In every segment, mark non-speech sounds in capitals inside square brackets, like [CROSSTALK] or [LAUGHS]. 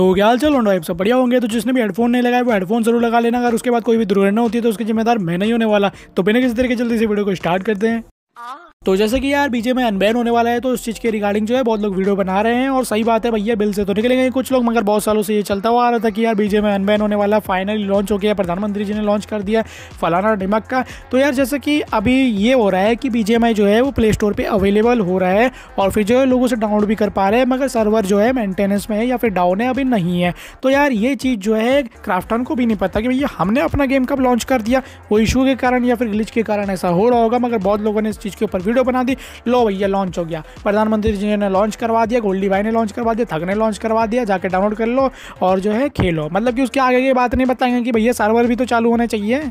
तो क्या चलो चल सब बढ़िया होंगे तो जिसने भी हेडफोन नहीं लगाया वो हेडफोन जरूर लगा लेना अगर उसके बाद कोई भी दुर्घटना होती है तो उसकी जिम्मेदार मैं नहीं होने वाला तो बिना किसी तरीके जल्दी से वीडियो को स्टार्ट करते हैं तो जैसे कि यार बीजे में अनबैन होने वाला है तो उस चीज के रिगार्डिंग जो है बहुत लोग वीडियो बना रहे हैं और सही बात है भैया बिल से तो निकलेंगे कुछ लोग मगर बहुत सालों से ये चलता हुआ आ रहा था कि यार बीजे में अनबैन होने वाला फाइनली लॉन्च हो गया प्रधानमंत्री जी ने लॉन्च कर दिया फलाना डिमक का तो यार जैसे कि अभी ये हो रहा है कि बीजे जो है वो प्ले स्टोर पर अवेलेबल हो रहा है और फिर जो है लोग उसे डाउनलोड भी कर पा रहे हैं मगर सर्वर जो है मेंटेनेंस में है या फिर डाउन है अभी नहीं है तो यार ये चीज़ जो है क्राफ्टन को भी नहीं पता कि भैया हमने अपना गेम कब लॉन्च कर दिया वो इशू के कारण या फिर ग्लिच के कारण ऐसा हो रहा होगा मगर बहुत लोगों ने इस चीज़ के ऊपर वीडियो बना दी लो भैया लॉन्च हो गया प्रधानमंत्री जी ने लॉन्च करवा दिया गोल्डी भाई ने लॉन्च करवा दिया थक ने लॉन्च करवा दिया जाके डाउनलोड कर लो और जो है खेलो मतलब कि उसके आगे की बात नहीं बताएंगे कि भैया सर्वर भी तो चालू होने चाहिए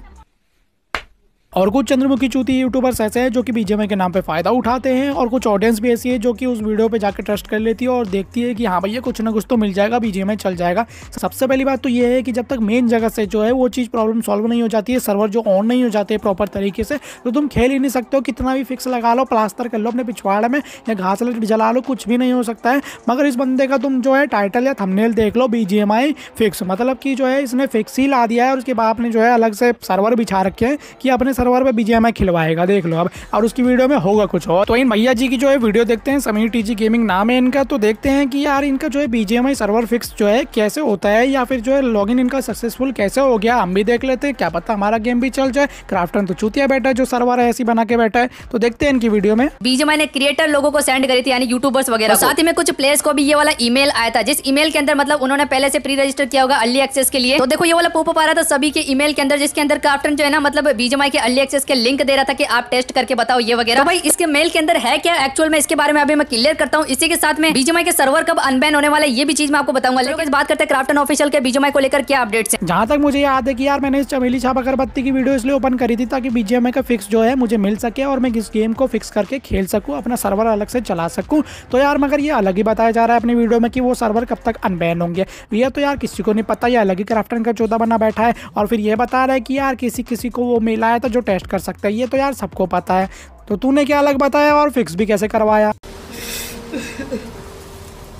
और कुछ चंद्रमुखी चूती यूट्यूबर्स ऐसे हैं जो कि बीजेएमआई के नाम पे फायदा उठाते हैं और कुछ ऑडियंस भी ऐसी है जो कि उस वीडियो पे जाकर ट्रस्ट कर लेती है और देखती है कि हाँ भैया कुछ ना कुछ तो मिल जाएगा बीजेएमआई चल जाएगा सबसे पहली बात तो ये है कि जब तक मेन जगह से जो है वो चीज़ प्रॉब्लम सॉल्व नहीं हो जाती है सर्वर जो ऑन नहीं हो जाते प्रॉपर तरीके से तो तुम खेल ही नहीं सकते हो कितना भी फिक्स लगा लो प्लास्टर कर लो अपने पिछवाड़े में या घास लट जला लो कुछ भी नहीं हो सकता है मगर इस बंदे का तुम जो है टाइटल या थमनेल देख लो बीजेएमआई फिक्स मतलब कि जो है इसने फिक्स ही ला दिया है और उसके बाद ने जो है अलग से सर्वर बिछा रखे हैं कि अपने सर्वर पर बीजेम खिलवाएगा देख लो अब और उसकी वीडियो में होगा कुछ और तो इन भैया जी की जो है वीडियो देखते हैं समीर टीजी गेमिंग नाम है इनका तो देखते हैं कि यार इनका जो है बीजेम सर्वर फिक्स जो है कैसे होता है या फिर जो है लॉग इनका सक्सेसफुल कैसे हो गया हम भी देख लेते हैं क्या पता हमारा गेम भी चल जाए क्राफ्टन तो चूतिया बैठा है जो सर्वर ऐसी बना के बैठा है तो देखते हैं इनकी वीडियो में बीजेम ने क्रिएटर लोगों को सेंड करी थी यानी यूट्यूबर्स वगैरह हाँ, तो- साथ ही में कुछ प्लेयर्स को भी ये वाला ईमेल आया था जिस ईमेल के अंदर मतलब उन्होंने पहले से प्री रजिस्टर किया होगा अली एक्सेस के लिए तो देखो ये वाला पोपो पा रहा था सभी के ईमेल के अंदर जिसके अंदर क्राफ्टन जो है ना मतलब बीजेम के अर्ली एक्सेस के लिंक दे रहा था कि आप टेस्ट करके बताओ ये वगैरह तो भाई इसके मेल के अंदर है क्या एक्चुअल में इसके बारे में अभी मैं क्लियर करता हूँ इसी के साथ में बीजेमाई के सर्वर कब अनबैन होने वाला है ये भी चीज मैं आपको बताऊंगा लेकिन बात करते हैं क्राफ्टन ऑफिशियल के बीजेमाई को लेकर क्या अपडेट है जहाँ तक मुझे याद है की यार मैंने इस चमेली छाप अगरबत्ती की वीडियो इसलिए ओपन करी थी ताकि बीजेएमआई का फिक्स जो है मुझे मिल सके और मैं इस गेम को फिक्स करके खेल सकूँ अपना सर्वर अलग से चला सकूँ तो यार मगर ये अलग ही बताया जा रहा है अपनी वीडियो में कि वो सर्वर कब तक अनबैन होंगे ये तो यार किसी को नहीं पता ये अलग ही क्राफ्टन का चौदह बना बैठा है और फिर ये बता रहा है कि यार किसी किसी को वो मिला है तो तो टेस्ट कर सकते हैं ये तो यार सबको पता है तो तूने क्या अलग बताया और फिक्स भी कैसे करवाया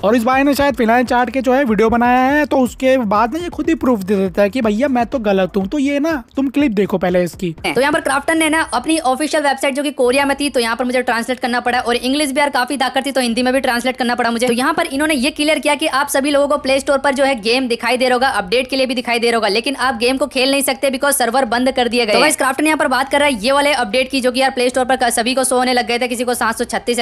और इस भाई ने शायद फिलहाल चाट के जो है वीडियो बनाया है तो उसके बाद में ये खुद ही प्रूफ दे देता है कि भैया मैं तो गलत हूँ तो ये ना तुम क्लिप देखो पहले इसकी तो यहाँ पर क्राफ्टन ने ना अपनी ऑफिशियल वेबसाइट जो की कोरिया में थी तो यहाँ पर मुझे ट्रांसलेट करना पड़ा और इंग्लिश भी यार काफी ताकत थी तो हिंदी में भी ट्रांसलेट करना पड़ा मुझे तो यहाँ पर इन्होंने ये क्लियर किया कि आप सभी लोगों को प्ले स्टोर पर जो है गेम दिखाई दे रहा होगा अपडेट के लिए भी दिखाई दे रहा लेकिन आप गेम को खेल नहीं सकते बिकॉज सर्वर बंद कर दिया गया क्राफ्ट क्राफ्टन यहाँ पर बात कर रहा है ये वाले अपडेट की जो कि यार प्ले स्टोर पर सभी को सोने होने लग गए थे किसी को सात सौ छत्तीस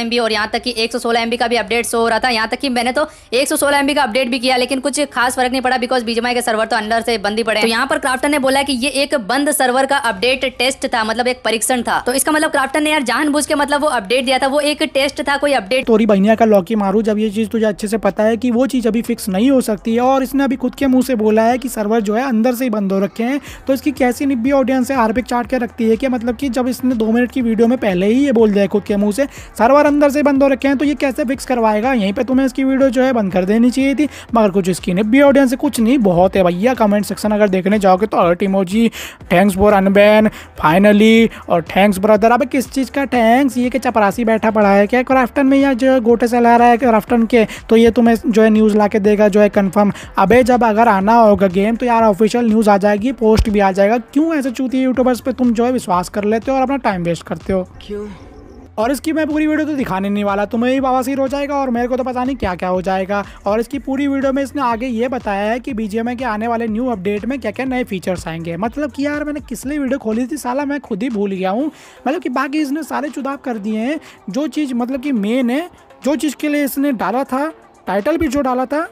एमबी और यहाँ तक की एक सौ सोलह एमबी का भी अपडेट सो हो रहा था यहाँ तक कि मैंने तो एक सौ सोलह का अपडेट भी किया लेकिन कुछ खास फर्क नहीं पड़ा बिकॉज बीजेमाई के सर्वर तो अंदर से बंद ही पड़े तो यहाँ पर क्राफ्टन ने बोला की ये एक बंद सर्वर का अपडेट टेस्ट था मतलब एक परीक्षण था तो इसका मतलब क्राफ्टन ने यार जान के मतलब वो अपडेट दिया था वो एक टेस्ट था कोई अपडेट तोरी बहनिया का लॉकी मारू जब ये चीज तुझे अच्छे से पता है की वो चीज अभी फिक्स नहीं हो सकती है और इसने अभी खुद के मुंह से बोला है की सर्वर जो है अंदर से ही बंद हो रखे हैं तो इसकी कैसी निब्बी ऑडियंस है हार्पिक चाट के रखती है कि मतलब कि जब इसने दो मिनट की वीडियो में पहले ही ये बोल दिया है खुद के मुंह से सर्वर अंदर से बंद हो रखे हैं तो ये कैसे फिक्स करवाएगा यही यहीं पे तुम्हें इसकी वीडियो जो है बंद कर देनी चाहिए थी मगर कुछ इसकी निब्बी ऑडियंस से कुछ नहीं बहुत है भैया कमेंट सेक्शन अगर देखने जाओगे तो अर्ट emoji thanks for unban finally और थैंक्स ब्रदर अब किस चीज़ का थैंक्स ये कि चपरासी बैठा पड़ा है क्या क्राफ्टन में या जो गोटे से ला रहा है क्राफ्टन के तो ये तुम्हें जो है न्यूज़ ला देगा जो है कन्फर्म अबे जब अगर आना होगा गेम तो यार ऑफिशियल न्यूज़ आ जाएगी पोस्ट भी आ जाएगा क्यों ऐसे चूती यूट्यूबर्स पर तुम जो है विश्वास कर लेते हो और अपना टाइम वेस्ट करते हो क्यों और इसकी मैं पूरी वीडियो तो दिखाने नहीं वाला तुम्हें ही सिर हो जाएगा और मेरे को तो पता नहीं क्या क्या हो जाएगा और इसकी पूरी वीडियो में इसने आगे ये बताया है कि बीजेम के आने वाले न्यू अपडेट में क्या क्या नए फीचर्स आएंगे मतलब कि यार मैंने किस लिए वीडियो खोली थी साला मैं खुद ही भूल गया हूँ मतलब कि बाकी इसने सारे चुदाव कर दिए हैं जो चीज़ मतलब कि मेन है जो चीज़ के लिए इसने डाला था टाइटल भी जो डाला था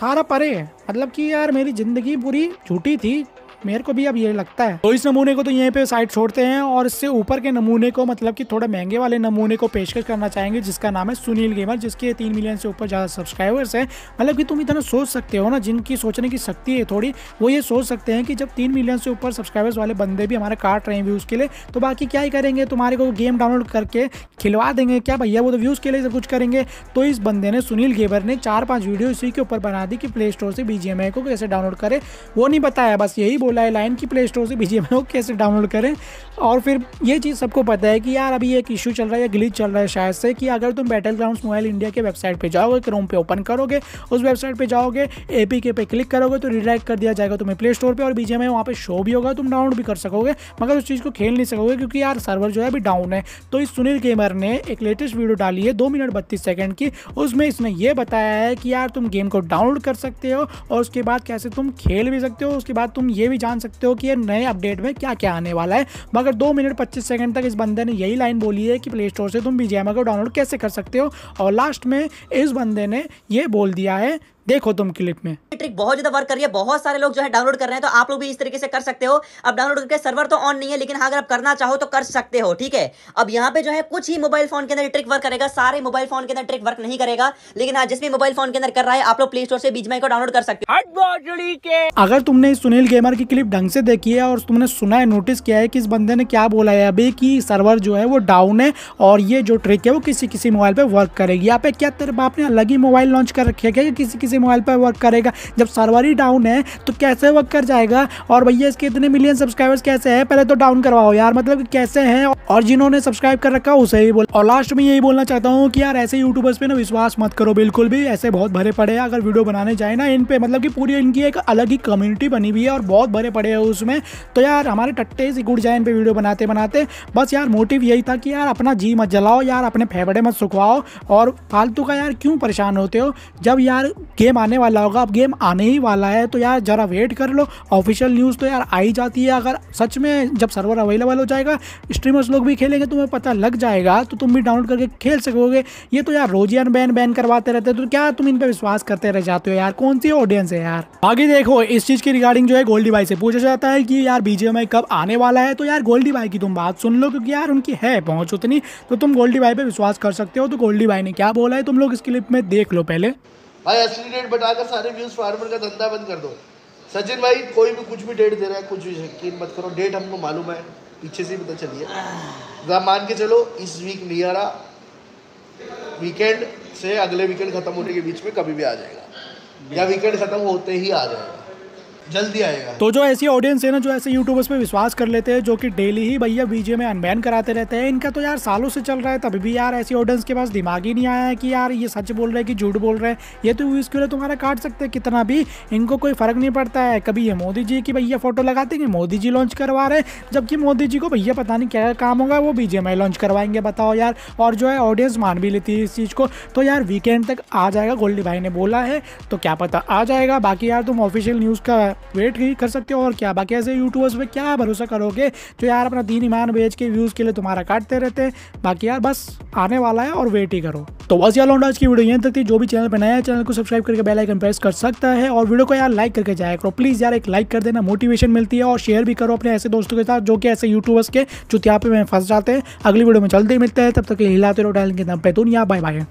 सारा परे है मतलब कि यार मेरी ज़िंदगी पूरी झूठी थी मेरे को भी अब ये लगता है तो इस नमूने को तो यहीं पे साइड छोड़ते हैं और इससे ऊपर के नमूने को मतलब कि थोड़ा महंगे वाले नमूने को पेशकश करना चाहेंगे जिसका नाम है सुनील गेमर जिसके तीन मिलियन से ऊपर ज़्यादा सब्सक्राइबर्स हैं मतलब कि तुम इतना सोच सकते हो ना जिनकी सोचने की शक्ति है थोड़ी वो ये सोच सकते हैं कि जब तीन मिलियन से ऊपर सब्सक्राइबर्स वाले बंदे भी हमारे काट रहे हैं व्यूज़ के लिए तो बाकी क्या ही करेंगे तुम्हारे को गेम डाउनलोड करके खिलवा देंगे क्या भैया वो तो व्यूज़ के लिए सब कुछ करेंगे तो इस बंदे ने सुनील गेबर ने चार पाँच वीडियो इसी के ऊपर बना दी कि प्ले स्टोर से बी को कैसे डाउनलोड करे वो नहीं बताया बस यही बोल खोला है लाइन की प्ले स्टोर से बी [LAUGHS] लोग कैसे डाउनलोड करें और फिर ये चीज़ सबको पता है कि यार अभी एक इशू चल रहा है या ग्लिच चल रहा है शायद से कि अगर तुम बैटल ग्राउंड मोबाइल इंडिया के वेबसाइट पर जाओगे क्रोम पे ओपन करोगे उस वेबसाइट पर जाओगे ए पे क्लिक करोगे तो रिडायरेक्ट कर दिया जाएगा तुम्हें प्ले स्टोर पर और बीजे में वहाँ पर शो भी होगा तुम डाउनलोड भी कर सकोगे मगर उस चीज़ को खेल नहीं सकोगे क्योंकि यार सर्वर जो है अभी डाउन है तो इस सुनील गेमर ने एक लेटेस्ट वीडियो डाली है दो मिनट बत्तीस सेकेंड की उसमें इसने ये बताया है कि यार तुम गेम को डाउनलोड कर सकते हो और उसके बाद कैसे तुम खेल भी सकते हो उसके बाद तुम ये भी जान सकते हो कि ये नए अपडेट में क्या क्या आने वाला है मगर दो मिनट पच्चीस सेकंड तक इस बंदे ने यही लाइन बोली है कि प्ले स्टोर से तुम बीजेम को डाउनलोड कैसे कर सकते हो और लास्ट में इस बंदे ने ये बोल दिया है देखो तुम क्लिप में ट्रिक बहुत ज्यादा वर्क कर रही है बहुत सारे लोग जो है डाउनलोड कर रहे हैं तो आप लोग भी इस तरीके से कर सकते हो अब डाउनलोड करके सर्वर तो ऑन नहीं है लेकिन हाँ अगर आप करना चाहो तो कर सकते हो ठीक है अब यहाँ पे जो है कुछ ही मोबाइल फोन के अंदर ट्रिक वर्क करेगा सारे मोबाइल फोन के अंदर ट्रिक वर्क नहीं करेगा लेकिन हाँ जिस भी मोबाइल फोन के अंदर कर रहा है आप लोग प्ले स्टोर से बीच में को डाउनलोड कर सकते हो अगर तुमने सुनील गेमर की क्लिप ढंग से देखी है और तुमने सुना है नोटिस किया है कि इस बंदे ने क्या बोला है अभी कि सर्वर जो है वो डाउन है और ये जो ट्रिक है वो किसी किसी मोबाइल पर वर्क करेगी यहाँ पे क्या तेरे बाप ने अलग ही मोबाइल लॉन्च कर रखे क्या कि किसी किसी मोबाइल पर वर्क करेगा जब सर्वर ही डाउन है तो कैसे वर्क कर जाएगा और भैया इसके इतने मिलियन सब्सक्राइबर्स कैसे हैं पहले तो डाउन करवाओ यार मतलब कैसे हैं और जिन्होंने सब्सक्राइब कर रखा उसे ही बोल और लास्ट में यही बोलना चाहता हूँ कि यार ऐसे यूट्यूबर्स पे ना विश्वास मत करो बिल्कुल भी ऐसे बहुत भरे पड़े हैं अगर वीडियो बनाने जाए ना इन पे मतलब कि पूरी इनकी एक अलग ही कम्युनिटी बनी हुई है और बहुत भरे पड़े हैं उसमें तो यार हमारे टट्टे से गुड़ जाए इन पर वीडियो बनाते बनाते बस यार मोटिव यही था कि यार अपना जी मत जलाओ यार अपने फेफड़े मत सुखवाओ और फालतू का यार क्यों परेशान होते हो जब यार गेम आने वाला होगा अब गेम आने ही वाला है तो यार ज़रा वेट कर लो ऑफिशियल न्यूज़ तो यार आई जाती है अगर सच में जब सर्वर अवेलेबल हो जाएगा स्ट्रीमर्स लोग भी खेलेंगे तुम्हें पता लग जाएगा तो तुम भी डाउनलोड करके खेल सकोगे ये तो यार रोजियन बैन बैन करवाते रहते तो क्या तुम इन पर विश्वास करते रह जाते हो यार कौन सी ऑडियंस है यार आगे देखो इस चीज़ की रिगार्डिंग जो है गोल्ड डिवाइस से पूछा जाता है कि यार बीजेएमआई कब आने वाला है तो यार गोल्डी भाई की तुम बात सुन लो क्योंकि यार उनकी है पहुंच उतनी तो तुम गोल्डी भाई पे विश्वास कर सकते हो तो गोल्डी भाई ने क्या बोला है तुम लोग इस क्लिप में देख लो पहले भाई असली डेट बताकर सारे व्यूज फार्मर का धंधा बंद कर दो सचिन भाई कोई भी कुछ भी डेट दे रहा है कुछ भी यकीन मत करो डेट हमको मालूम है पीछे से पता चलिए तो मान के चलो इस वीक नहीं आ रहा वीकेंड से अगले वीकेंड खत्म होने के बीच में कभी भी आ जाएगा या वीकेंड खत्म होते ही आ जाएगा जल्दी आएगा तो जो ऐसी ऑडियंस है ना जो ऐसे यूट्यूबर्स पे विश्वास कर लेते हैं जो कि डेली ही भैया बीजे में अनबैन कराते रहते हैं इनका तो यार सालों से चल रहा है तभी भी यार ऐसी ऑडियंस के पास दिमाग ही नहीं आया है कि यार ये सच बोल रहे हैं कि झूठ बोल रहे हैं ये तो व्यूज़ के लिए तुम्हारा काट सकते हैं कितना भी इनको कोई फ़र्क नहीं पड़ता है कभी ये मोदी जी की भैया फ़ोटो लगाते हैं मोदी जी लॉन्च करवा रहे हैं जबकि मोदी जी को भैया पता नहीं क्या काम होगा वो में लॉन्च करवाएंगे बताओ यार और जो है ऑडियंस मान भी लेती है इस चीज़ को तो यार वीकेंड तक आ जाएगा गोल्डी भाई ने बोला है तो क्या पता आ जाएगा बाकी यार तुम ऑफिशियल न्यूज़ का वेट ही कर सकते हो और क्या बाकी ऐसे यूट्यूबर्स पे क्या भरोसा करोगे जो तो यार अपना दीन ईमान बेच के व्यूज़ के लिए तुम्हारा काटते रहते हैं बाकी यार बस आने वाला है और वेट ही करो तो बस यार लॉन्डा की वीडियो यहीं तक थी जो भी चैनल पर नया है चैनल को सब्सक्राइब करके बेल आइकन प्रेस कर सकता है और वीडियो को यार लाइक करके जाया करो प्लीज़ यार एक लाइक कर देना मोटिवेशन मिलती है और शेयर भी करो अपने ऐसे दोस्तों के साथ जो कि ऐसे यूट्यूबर्स के चुतिया पे में फंस जाते हैं अगली वीडियो में जल्दी मिलते हैं तब तक हिलाते रहो डाल के दम पे दुनिया बाय बाय